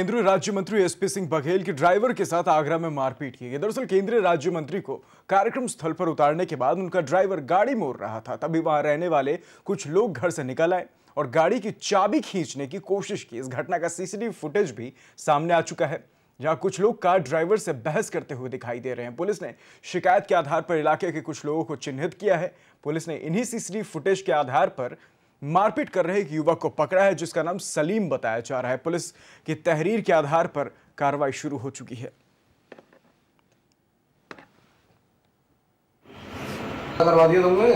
केंद्रीय राज्य मंत्री एसपी सिंह बघेल के ड्राइवर के साथ आगरा में मारपीट की गई दरअसल केंद्रीय राज्य मंत्री को कार्यक्रम स्थल पर उतारने के बाद उनका ड्राइवर गाड़ी मोड़ रहा था तभी वहां रहने वाले कुछ लोग घर से निकल आए और गाड़ी की चाबी खींचने की कोशिश की इस घटना का सीसीटीवी फुटेज भी सामने आ चुका है जहां कुछ लोग कार ड्राइवर से बहस करते हुए दिखाई दे रहे हैं पुलिस ने शिकायत के आधार पर इलाके के कुछ लोगों को चिन्हित किया है पुलिस ने इन्हीं सीसीटीवी फुटेज के आधार पर मारपीट कर रहे एक युवक को पकड़ा है जिसका नाम सलीम बताया जा रहा है पुलिस की तहरीर के आधार पर कार्रवाई शुरू हो चुकी है करवा दिया तुमने